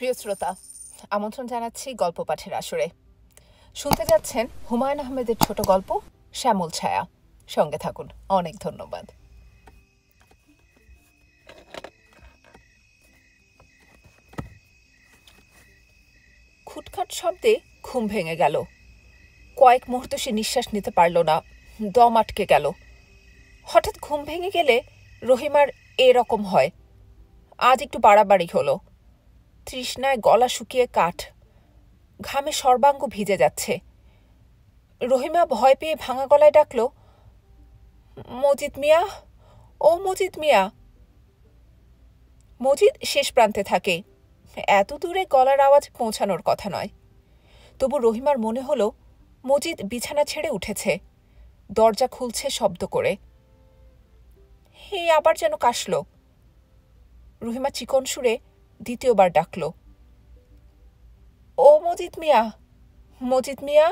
প্রিয় শ্রোতা আমন্ত্রণ জানাচ্ছি গল্প পাঠের আসরে শুনতে যাচ্ছেন হুমায়ুন আহমেদের ছোট গল্প শ্যামল ছায়া সঙ্গে থাকুন অনেক ধন্যবাদ খুটখাট শব্দে ঘুম ভেঙে গেল কয়েক মুহূর্ত সে নিঃশ্বাস নিতে পারল না দম আটকে গেল হঠাৎ ঘুম ভেঙে গেলে রহিমার এরকম হয় আজ একটু বাড়াবাড়ি হলো তৃষ্ণায় গলা শুকিয়ে কাঠ ঘামে সর্বাঙ্গ ভিজে যাচ্ছে রহিমা ভয় পেয়ে ভাঙা গলায় ডাকল মজিদ মিয়া ও মজিদ মিয়া মজিদ শেষ প্রান্তে থাকে এত দূরে গলার আওয়াজ পৌঁছানোর কথা নয় তবু রহিমার মনে হলো মজিদ বিছানা ছেড়ে উঠেছে দরজা খুলছে শব্দ করে হে আবার যেন কাশল রহিমা চিকন সুরে দ্বিতীয়বার ডাকল ও মজিদ মিয়া মজিদ মিয়া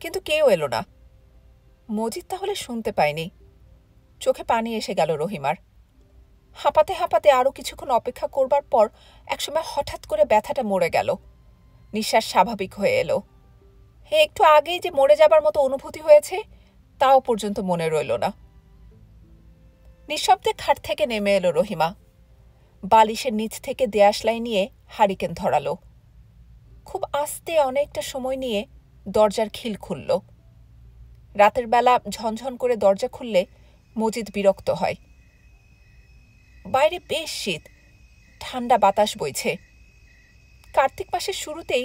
কিন্তু কেউ এলো না মজিদ তাহলে শুনতে পায়নি চোখে পানি এসে গেল রহিমার হাঁপাতে হাঁপাতে আরও কিছুক্ষণ অপেক্ষা করবার পর একসময় হঠাৎ করে ব্যথাটা মরে গেল নিঃশ্বাস স্বাভাবিক হয়ে এলো হে একটু আগেই যে মরে যাবার মতো অনুভূতি হয়েছে তাও পর্যন্ত মনে রইল না নিঃশব্দে খাট থেকে নেমে এলো রহিমা বালিশের নিচ থেকে দেয়াশলাই নিয়ে হারিকেন ধরালো খুব আস্তে অনেকটা সময় নিয়ে দরজার খিল খুলল রাতের বেলা ঝনঝন করে দরজা খুললে মজিদ বিরক্ত হয় বাইরে বেশ শীত ঠান্ডা বাতাস বইছে কার্তিক মাসের শুরুতেই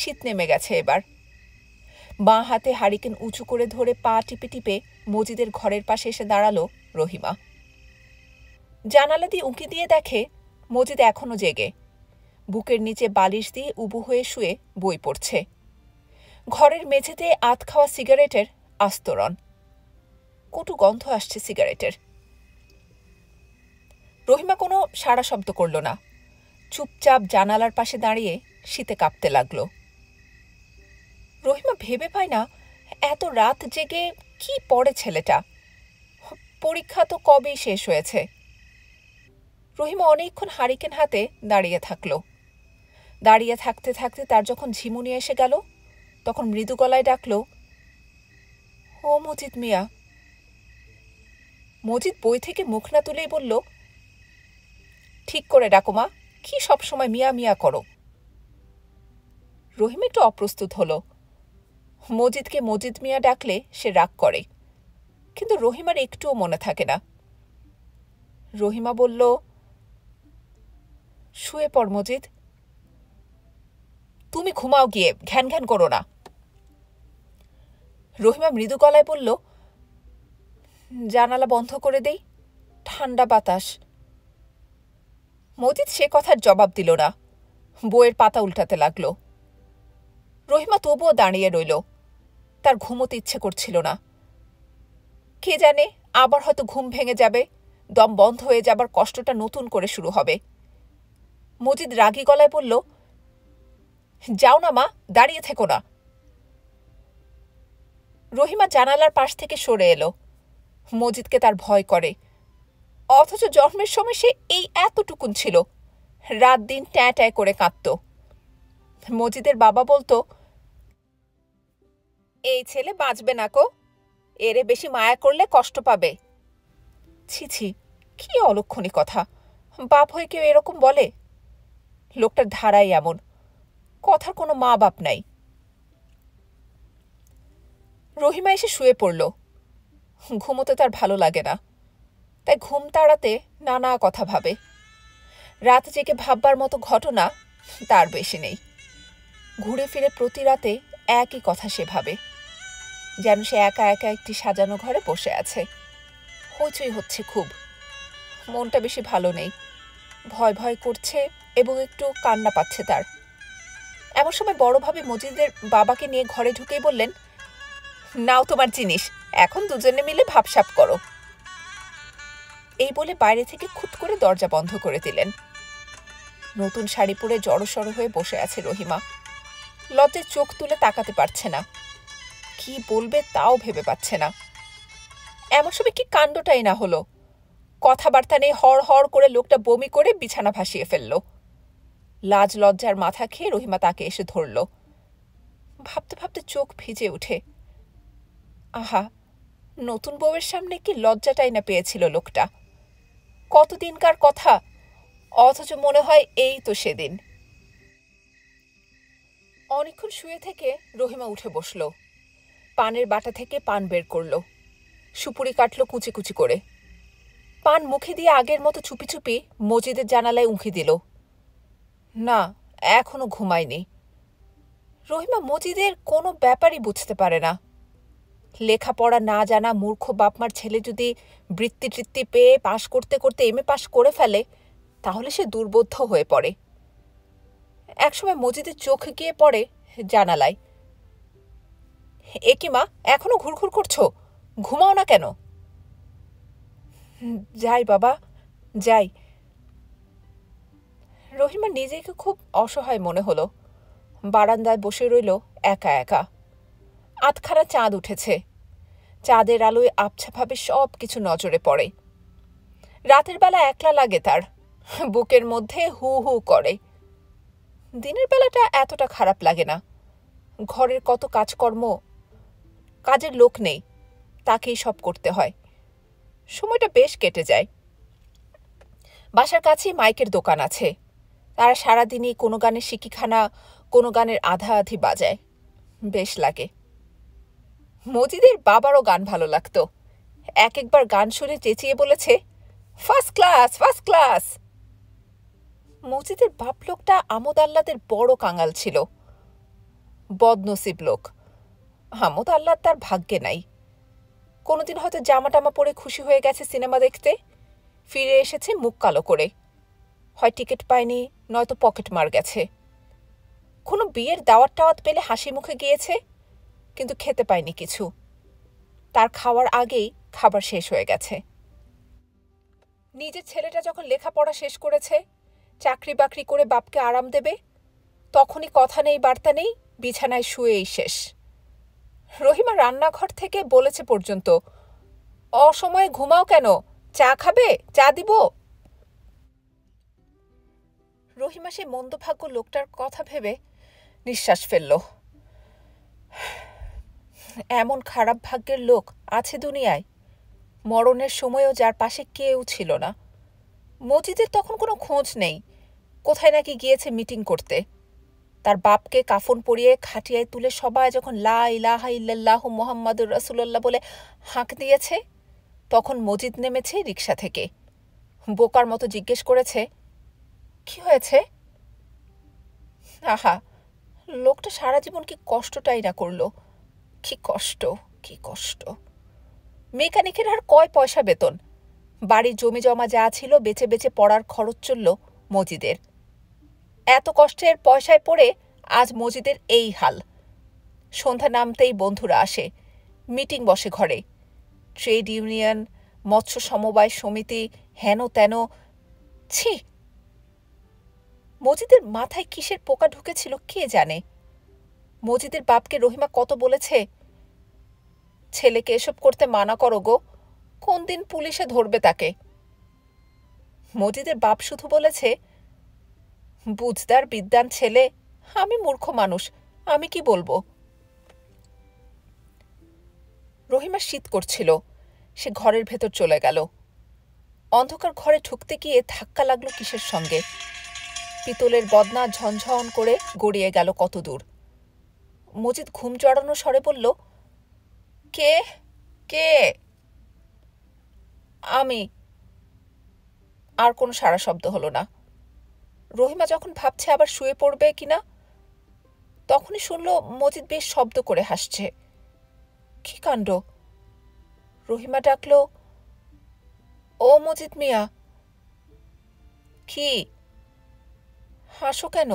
শীত নেমে গেছে এবার বাঁ হাতে হারিকেন উঁচু করে ধরে পা টিপে টিপে মজিদের ঘরের পাশে এসে দাঁড়ালো রহিমা জানালা দিয়ে উঁকি দিয়ে দেখে মজিদ এখনও জেগে বুকের নিচে বালিশ দিয়ে উবু হয়ে শুয়ে বই পড়ছে ঘরের মেঝেতে আত খাওয়া সিগারেটের আস্তরণ কটু গন্ধ আসছে সিগারেটের রহিমা কোনো সারা শব্দ করল না চুপচাপ জানালার পাশে দাঁড়িয়ে শীতে কাঁপতে লাগল রহিমা ভেবে পায় না এত রাত জেগে কি পড়ে ছেলেটা পরীক্ষা তো কবেই শেষ হয়েছে রহিমা অনেকক্ষণ হারিকেন হাতে দাঁড়িয়ে থাকল দাঁড়িয়ে থাকতে থাকতে তার যখন ঝিমুনি এসে গেল তখন মৃদু গলায় ডাকল ও মজিদ মিয়া মজিদ বই থেকে মুখ না তুলেই বলল ঠিক করে ডাকো মা কি সবসময় মিয়া মিয়া করো রহিম একটু অপ্রস্তুত হল মজিদকে মজিদ মিয়া ডাকলে সে রাগ করে কিন্তু রহিমার একটুও মনে থাকে না রহিমা বলল শুয়ে পড় মজিদ তুমি ঘুমাও গিয়ে ঘ্যান ঘ্যান করো না রহিমা মৃদু গলায় বলল জানালা বন্ধ করে দেই ঠান্ডা বাতাস মজিদ সে কথার জবাব দিল না বইয়ের পাতা উল্টাতে লাগলো রহিমা তবুও দাঁড়িয়ে রইল তার ঘুমোতে ইচ্ছে করছিল না কে জানে আবার হয়তো ঘুম ভেঙে যাবে দম বন্ধ হয়ে যাবার কষ্টটা নতুন করে শুরু হবে মজিদ রাগি গলায় বলল যাও না মা দাঁড়িয়ে থেকো না রহিমা জানালার পাশ থেকে সরে এলো মজিদকে তার ভয় করে অথচ জন্মের সময় সে এই এতটুকুন ছিল রাত দিন ট্যাঁ ট্যাঁ করে কাঁদত মজিদের বাবা বলতো এই ছেলে বাঁচবে না কো এরে বেশি মায়া করলে কষ্ট পাবে ছি ছি কি অলক্ষণী কথা বাপ হয়ে কেউ এরকম বলে লোকটার ধারাই এমন কথার কোনো মা বাপ নাই রহিমা এসে শুয়ে পড়ল ঘুমোতে তার ভালো লাগে না তাই ঘুম তাড়াতে নানা কথা ভাবে রাত জেগে ভাববার মতো ঘটনা তার বেশি নেই ঘুরে ফিরে প্রতি রাতে একই কথা সে ভাবে যেন সে একা একা একটি সাজানো ঘরে বসে আছে হইচই হচ্ছে খুব মনটা বেশি ভালো নেই ভয় ভয় করছে এবং একটু কান্না পাচ্ছে তার এমন সময় বড়ভাবে মজিদের বাবাকে নিয়ে ঘরে ঢুকেই বললেন নাও তোমার জিনিস এখন দুজনে মিলে ভাবসাপ করো এই বলে বাইরে থেকে খুট করে দরজা বন্ধ করে দিলেন নতুন শাড়ি পরে জড়সড় হয়ে বসে আছে রহিমা লজ্জে চোখ তুলে তাকাতে পারছে না কি বলবে তাও ভেবে পাচ্ছে না এমন সময় কি কাণ্ডটাই না হলো কথাবার্তা নেই হড় হড় করে লোকটা বমি করে বিছানা ভাসিয়ে ফেললো লাজ লজ্জার মাথা খেয়ে রহিমা তাকে এসে ধরল ভাবতে ভাবতে চোখ ভিজে উঠে আহা নতুন বউয়ের সামনে কি লজ্জাটাই না পেয়েছিল লোকটা কতদিনকার কথা অথচ মনে হয় এই তো সেদিন অনেকক্ষণ শুয়ে থেকে রহিমা উঠে বসল পানের বাটা থেকে পান বের করল সুপুরি কাটল কুচি কুচি করে পান মুখে দিয়ে আগের মতো চুপি চুপি মজিদের জানালায় উঁকি দিল না এখনো ঘুমায়নি রহিমা মজিদের কোনো ব্যাপারই বুঝতে পারে না লেখাপড়া না জানা মূর্খ বাপমার ছেলে যদি বৃত্তি টৃত্তি পেয়ে পাশ করতে করতে এম এ পাশ করে ফেলে তাহলে সে দুর্বোধ্য হয়ে পড়ে একসময় মজিদের চোখ গিয়ে পড়ে জানালায় এ মা এখনো ঘুরঘুর করছো ঘুমাও না কেন যাই বাবা যাই রহিমা নিজেকে খুব অসহায় মনে হলো বারান্দায় বসে রইল একা একা আতখানা চাঁদ উঠেছে চাঁদের আলোয় আবছাভাবে সব কিছু নজরে পড়ে রাতের বেলা একলা লাগে তার বুকের মধ্যে হু হু করে দিনের বেলাটা এতটা খারাপ লাগে না ঘরের কত কাজকর্ম কাজের লোক নেই তাকেই সব করতে হয় সময়টা বেশ কেটে যায় বাসার কাছেই মাইকের দোকান আছে তারা সারাদিনই কোনো গানের শিকিখানা কোনো গানের আধা আধি বাজায় বেশ লাগে মজিদের বাবারও গান ভালো লাগতো এক একবার গান শুনে চেঁচিয়ে বলেছে ফার্স্ট ক্লাস ফার্স্ট ক্লাস মজিদের বাপ লোকটা আমোদ আল্লাদের বড় কাঙাল ছিল বদনসিব লোক আমোদ আল্লাদ তার ভাগ্যে নাই কোনোদিন হয়তো জামা টামা পরে খুশি হয়ে গেছে সিনেমা দেখতে ফিরে এসেছে মুখ কালো করে হয় টিকিট পায়নি নয়তো পকেট মার গেছে কোনো বিয়ের দাওয়াত টাওয়াত পেলে হাসি মুখে গিয়েছে কিন্তু খেতে পায়নি কিছু তার খাওয়ার আগেই খাবার শেষ হয়ে গেছে নিজের ছেলেটা যখন লেখাপড়া শেষ করেছে চাকরি বাকরি করে বাপকে আরাম দেবে তখনই কথা নেই বার্তা নেই বিছানায় শুয়েই শেষ রহিমা রান্নাঘর থেকে বলেছে পর্যন্ত অসময়ে ঘুমাও কেন চা খাবে চা দিব রহিমা সেই মন্দভাগ্য লোকটার কথা ভেবে নিঃশ্বাস ফেলল এমন খারাপ ভাগ্যের লোক আছে দুনিয়ায় মরণের সময়ও যার পাশে কেউ ছিল না মজিদের তখন কোনো খোঁজ নেই কোথায় নাকি গিয়েছে মিটিং করতে তার বাপকে কাফন পরিয়ে খাটিয়ায় তুলে সবাই যখন লা ইলাহা মোহাম্মদুর রসুল্লাহ বলে হাঁক দিয়েছে তখন মজিদ নেমেছে রিক্সা থেকে বোকার মতো জিজ্ঞেস করেছে কি হয়েছে আহা লোকটা সারা জীবন কি কষ্টটাই না করলো কি কষ্ট কি কষ্ট মেকানিকের আর কয় পয়সা বেতন বাড়ির জমি জমা যা ছিল বেছে বেছে পড়ার খরচ চলল মজিদের এত কষ্টের পয়সায় পড়ে আজ মজিদের এই হাল সন্ধ্যা নামতেই বন্ধুরা আসে মিটিং বসে ঘরে ট্রেড ইউনিয়ন মৎস্য সমবায় সমিতি হেন তেন ছি মজিদের মাথায় কিসের পোকা ঢুকেছিল কে জানে মজিদের বাপকে রহিমা কত বলেছে ছেলেকে এসব করতে মানা করো গো কোন দিন পুলিশে ধরবে তাকে মজিদের বাপ শুধু বলেছে বুঝদার বিদ্যান ছেলে আমি মূর্খ মানুষ আমি কি বলবো রহিমা শীত করছিল সে ঘরের ভেতর চলে গেল অন্ধকার ঘরে ঢুকতে গিয়ে ধাক্কা লাগলো কিসের সঙ্গে পিতলের বদনা ঝনঝন করে গড়িয়ে গেল কতদূর মজিদ ঘুম চড়ানো স্বরে বলল কে কে আমি আর কোনো সারা শব্দ হলো না রহিমা যখন ভাবছে আবার শুয়ে পড়বে কিনা তখনই শুনল মজিদ বেশ শব্দ করে হাসছে কি কাণ্ড রহিমা ডাকল ও মজিদ মিয়া কি হাসো কেন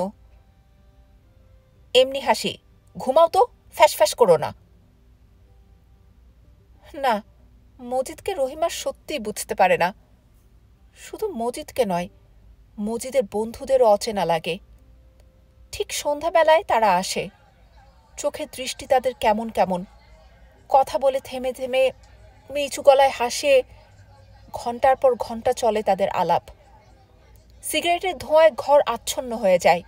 এমনি হাসি ঘুমাও তো ফ্যাস ফ্যাস করো না না মজিদকে রহিমা সত্যিই বুঝতে পারে না শুধু মজিদকে নয় মজিদের বন্ধুদেরও অচেনা লাগে ঠিক সন্ধ্যাবেলায় তারা আসে চোখের দৃষ্টি তাদের কেমন কেমন কথা বলে থেমে থেমে মিচু গলায় হাসে ঘন্টার পর ঘন্টা চলে তাদের আলাপ সিগারেটের ধোঁয়ায় ঘর আচ্ছন্ন হয়ে যায়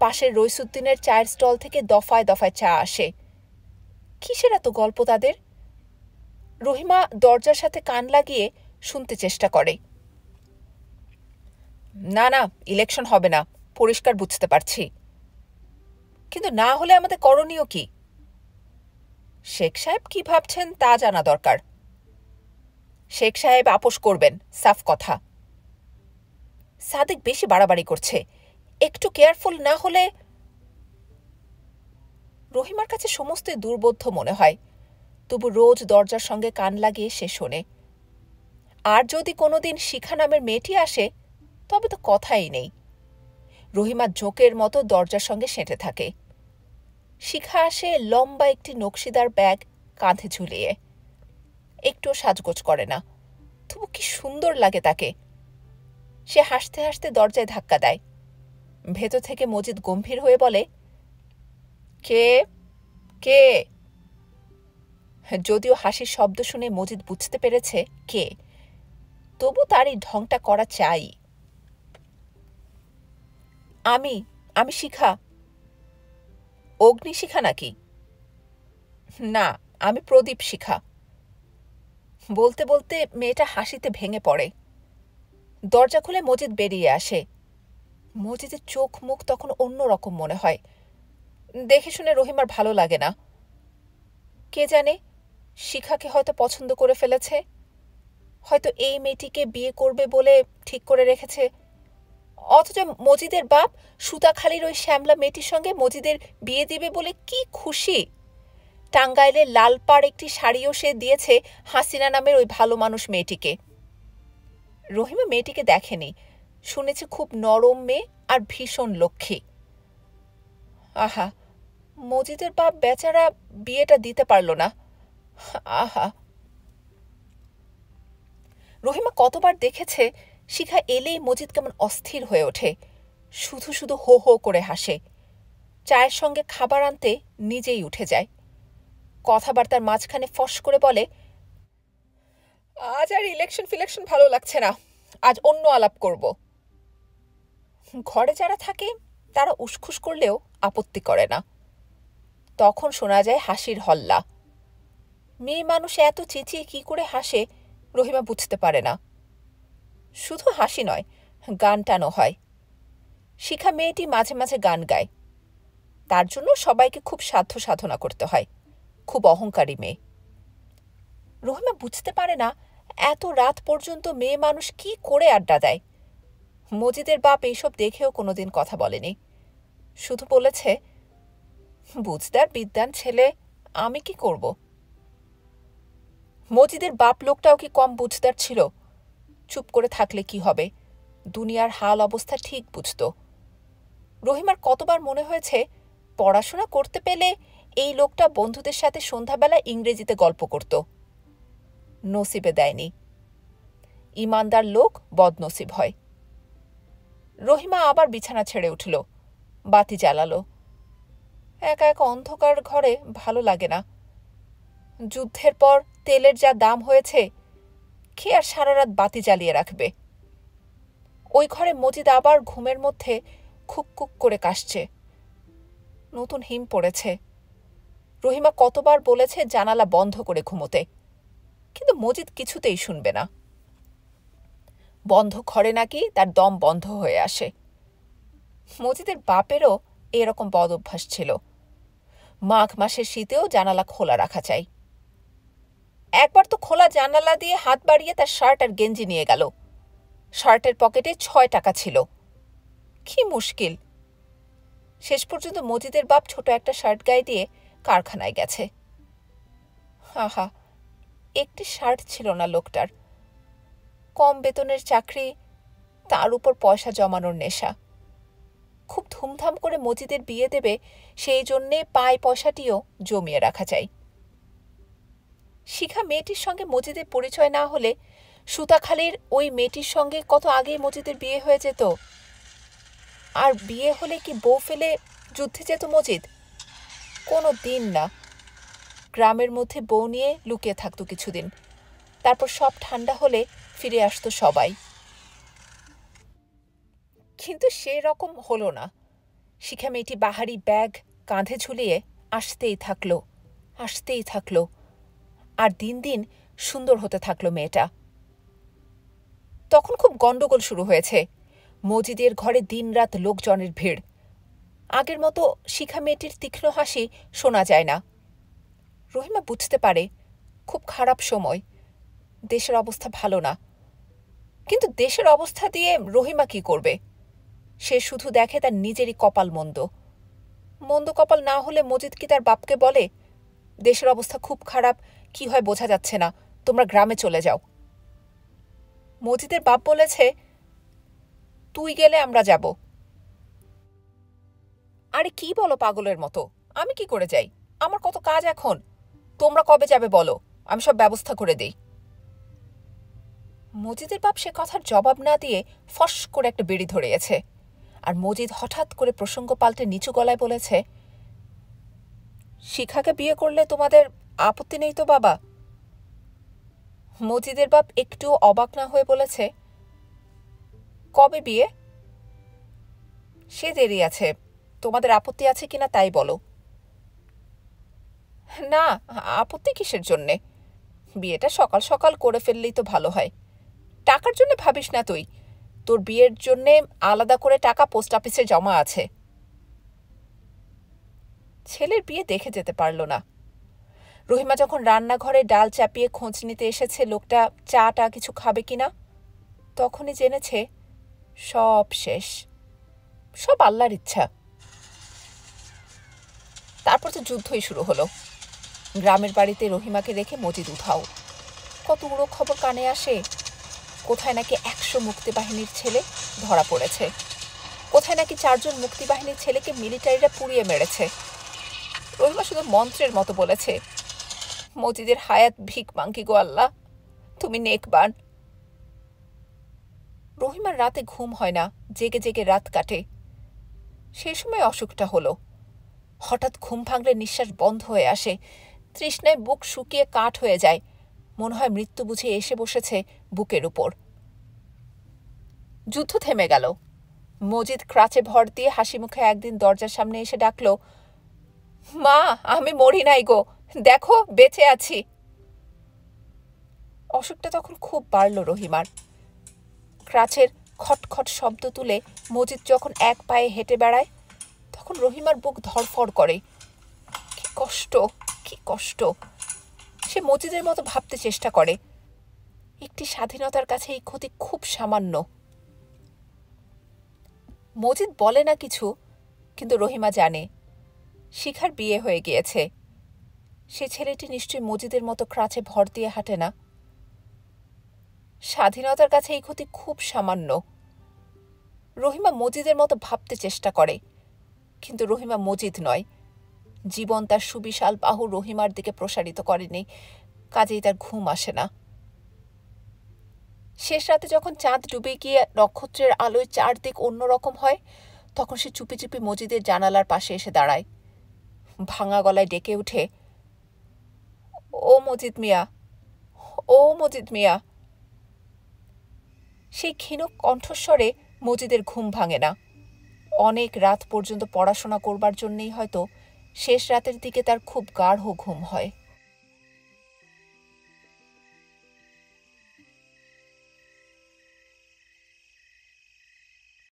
পাশের রইসুদ্দিনের চায়ের স্টল থেকে দফায় দফায় চা আসে কিসের এত গল্প তাদের রহিমা দরজার সাথে কান লাগিয়ে শুনতে চেষ্টা করে না না ইলেকশন হবে না পরিষ্কার বুঝতে পারছি কিন্তু না হলে আমাদের করণীয় কি শেখ সাহেব কি ভাবছেন তা জানা দরকার শেখ সাহেব আপোষ করবেন সাফ কথা সাদেক বেশি বাড়াবাড়ি করছে একটু কেয়ারফুল না হলে রহিমার কাছে সমস্ত দুর্বোধ্য মনে হয় তবু রোজ দরজার সঙ্গে কান লাগিয়ে সে শোনে আর যদি কোনোদিন শিখা নামের মেয়েটি আসে তবে তো কথাই নেই রহিমা জোঁকের মতো দরজার সঙ্গে সেঁটে থাকে শিখা আসে লম্বা একটি নকশিদার ব্যাগ কাঁধে ঝুলিয়ে একটুও সাজগোজ করে না তবু কি সুন্দর লাগে তাকে সে হাসতে হাসতে দরজায় ধাক্কা দেয় ভেতর থেকে মজিদ গম্ভীর হয়ে বলে কে কে যদিও হাসির শব্দ শুনে মজিদ বুঝতে পেরেছে কে তবু তার এই ঢংটা করা চাই আমি আমি শিখা অগ্নি শিখা নাকি না আমি প্রদীপ শিখা বলতে বলতে মেয়েটা হাসিতে ভেঙে পড়ে দরজা খুলে মজিদ বেরিয়ে আসে মজিদের চোখ মুখ তখন অন্য রকম মনে হয় দেখে শুনে রহিমার ভালো লাগে না কে জানে শিখাকে হয়তো পছন্দ করে ফেলেছে হয়তো এই মেয়েটিকে বিয়ে করবে বলে ঠিক করে রেখেছে অথচ মজিদের বাপ সুতাখালির ওই শ্যামলা মেয়েটির সঙ্গে মজিদের বিয়ে দিবে বলে কি খুশি টাঙ্গাইলে লালপাড় একটি শাড়িও সে দিয়েছে হাসিনা নামের ওই ভালো মানুষ মেয়েটিকে রহিমা মেয়েটিকে দেখেনি শুনেছে খুব নরম মেয়ে আর ভীষণ লক্ষ্মী আহা মজিদের বাপ বেচারা বিয়েটা দিতে পারল না আহা রহিমা কতবার দেখেছে শিখা এলেই মজিদ কেমন অস্থির হয়ে ওঠে শুধু শুধু হো হো করে হাসে চায়ের সঙ্গে খাবার আনতে নিজেই উঠে যায় কথাবার্তার মাঝখানে ফস করে বলে আজ আর ইলেকশন ফিলেকশন ভালো লাগছে না আজ অন্য আলাপ করব ঘরে যারা থাকে তারা উসখুস করলেও আপত্তি করে না তখন শোনা যায় হাসির হল্লা মেয়ে মানুষ এত চেঁচিয়ে কি করে হাসে রহিমা বুঝতে পারে না শুধু হাসি নয় গান টানো হয় শিখা মেয়েটি মাঝে মাঝে গান গায় তার জন্য সবাইকে খুব সাধ্য সাধনা করতে হয় খুব অহংকারী মেয়ে রহিমা বুঝতে পারে না এত রাত পর্যন্ত মেয়ে মানুষ কি করে আড্ডা দেয় মজিদের বাপ এইসব দেখেও কোনোদিন কথা বলেনি শুধু বলেছে বুঝদার বিদ্যান ছেলে আমি কি করব মজিদের বাপ লোকটাও কি কম বুঝদার ছিল চুপ করে থাকলে কি হবে দুনিয়ার হাল অবস্থা ঠিক বুঝত রহিমার কতবার মনে হয়েছে পড়াশোনা করতে পেলে এই লোকটা বন্ধুদের সাথে সন্ধ্যাবেলা ইংরেজিতে গল্প করতো নসিবে দেয়নি ইমানদার লোক বদনসিব হয় রহিমা আবার বিছানা ছেড়ে উঠল বাতি জ্বালালো একা এক অন্ধকার ঘরে ভালো লাগে না যুদ্ধের পর তেলের যা দাম হয়েছে কে আর সারা রাত বাতি জ্বালিয়ে রাখবে ওই ঘরে মজিদ আবার ঘুমের মধ্যে খুককুক করে কাশছে নতুন হিম পড়েছে রহিমা কতবার বলেছে জানালা বন্ধ করে ঘুমোতে কিন্তু মজিদ কিছুতেই শুনবে না বন্ধ ঘরে নাকি তার দম বন্ধ হয়ে আসে মজিদের বাপেরও এরকম বদ অভ্যাস ছিল মাঘ মাসের শীতেও জানালা খোলা রাখা চাই একবার তো খোলা জানালা দিয়ে হাত বাড়িয়ে তার শার্ট আর গেঞ্জি নিয়ে গেল শার্টের পকেটে ছয় টাকা ছিল কি মুশকিল শেষ পর্যন্ত মজিদের বাপ ছোট একটা শার্ট গায়ে দিয়ে কারখানায় গেছে হা হা একটি শার্ট ছিল না লোকটার কম বেতনের চাকরি তার উপর পয়সা জমানোর নেশা খুব ধুমধাম করে মজিদের বিয়ে দেবে সেই জন্যে পায় পয়সাটিও জমিয়ে রাখা চাই শিখা মেয়েটির সঙ্গে মজিদের পরিচয় না হলে সুতাখালির ওই মেয়েটির সঙ্গে কত আগেই মজিদের বিয়ে হয়ে যেত আর বিয়ে হলে কি বউ ফেলে যুদ্ধে যেত মজিদ কোনো দিন না গ্রামের মধ্যে বউ নিয়ে লুকিয়ে থাকতো কিছুদিন তারপর সব ঠান্ডা হলে ফিরে আসতো সবাই কিন্তু সেরকম হলো না শিখা মেয়েটি বাহারি ব্যাগ কাঁধে ঝুলিয়ে আসতেই থাকলো আসতেই থাকলো আর দিন দিন সুন্দর হতে থাকলো মেয়েটা তখন খুব গণ্ডগোল শুরু হয়েছে মজিদের ঘরে দিনরাত লোকজনের ভিড় আগের মতো শিখা মেয়েটির তীক্ষ্ণ হাসি শোনা যায় না রহিমা বুঝতে পারে খুব খারাপ সময় দেশের অবস্থা ভালো না কিন্তু দেশের অবস্থা দিয়ে রহিমা কি করবে সে শুধু দেখে তার নিজেরই কপাল মন্দ মন্দ কপাল না হলে মজিদ কি তার বাপকে বলে দেশের অবস্থা খুব খারাপ কি হয় বোঝা যাচ্ছে না তোমরা গ্রামে চলে যাও মজিদের বাপ বলেছে তুই গেলে আমরা যাব আরে কি বলো পাগলের মতো আমি কি করে যাই আমার কত কাজ এখন তোমরা কবে যাবে বলো আমি সব ব্যবস্থা করে দেই মজিদের বাপ সে কথার জবাব না দিয়ে ফস করে একটা বেড়ি ধরিয়েছে আর মজিদ হঠাৎ করে প্রসঙ্গ পাল্টে নিচু গলায় বলেছে শিখাকে বিয়ে করলে তোমাদের আপত্তি নেই তো বাবা মজিদের বাপ একটু অবাক না হয়ে বলেছে কবে বিয়ে সে দেরি আছে তোমাদের আপত্তি আছে কিনা তাই বলো না আপত্তি কিসের জন্যে বিয়েটা সকাল সকাল করে ফেললেই তো ভালো হয় টাকার জন্য ভাবিস না তুই তোর বিয়ের জন্যে আলাদা করে টাকা পোস্ট অফিসে জমা আছে ছেলের বিয়ে দেখে যেতে পারল না রহিমা যখন রান্নাঘরে ডাল চাপিয়ে খোঁজ নিতে এসেছে লোকটা চা টা কিছু খাবে কিনা তখনই জেনেছে সব শেষ সব আল্লাহর ইচ্ছা তারপর তো যুদ্ধই শুরু হলো গ্রামের বাড়িতে রহিমাকে দেখে মজিদ উঠাও কতগুলো খবর কানে আসে কোথায় নাকি একশো মুক্তিবাহিনীর ছেলে ধরা পড়েছে কোথায় নাকি চারজন মুক্তিবাহিনীর ছেলেকে মিলিটারিরা পুড়িয়ে মেরেছে রহিমা শুধু মন্ত্রের মতো বলেছে মজিদের হায়াত ভিক মাঙ্কি গো আল্লাহ তুমি নেকবান রহিমার রাতে ঘুম হয় না জেগে জেগে রাত কাটে সেই সময় অসুখটা হলো হঠাৎ ঘুম ভাঙলে নিঃশ্বাস বন্ধ হয়ে আসে তৃষ্ণায় বুক শুকিয়ে কাঠ হয়ে যায় মনে হয় মৃত্যু বুঝে এসে বসেছে বুকের উপর যুদ্ধ থেমে গেল মজিদ ক্রাচে ভর দিয়ে হাসি মুখে একদিন দরজার সামনে এসে ডাকল মা আমি মরি নাই গো দেখো বেঁচে আছি অসুখটা তখন খুব বাড়ল রহিমার ক্রাচের খটখট শব্দ তুলে মজিদ যখন এক পায়ে হেঁটে বেড়ায় তখন রহিমার বুক ধরফর করে কি কষ্ট কি কষ্ট সে মজিদের মতো ভাবতে চেষ্টা করে একটি স্বাধীনতার কাছে এই ক্ষতি খুব সামান্য মজিদ বলে না কিছু কিন্তু রহিমা জানে শিখার বিয়ে হয়ে গিয়েছে সে ছেলেটি নিশ্চয়ই মজিদের মতো ক্রাচে ভর দিয়ে হাঁটে না স্বাধীনতার কাছে এই ক্ষতি খুব সামান্য রহিমা মজিদের মতো ভাবতে চেষ্টা করে কিন্তু রহিমা মজিদ নয় জীবন তার সুবিশাল বাহু রহিমার দিকে প্রসারিত করেনি কাজেই তার ঘুম আসে না শেষ রাতে যখন চাঁদ ডুবে গিয়ে নক্ষত্রের আলোয় চারদিক অন্যরকম হয় তখন সে চুপি চুপি মজিদের জানালার পাশে এসে দাঁড়ায় ভাঙা গলায় ডেকে উঠে ও মজিদ মিয়া ও মজিদ মিয়া সেই ক্ষীণ কণ্ঠস্বরে মজিদের ঘুম ভাঙে না অনেক রাত পর্যন্ত পড়াশোনা করবার জন্যেই হয়তো শেষ রাতের দিকে তার খুব গাঢ় ঘুম হয়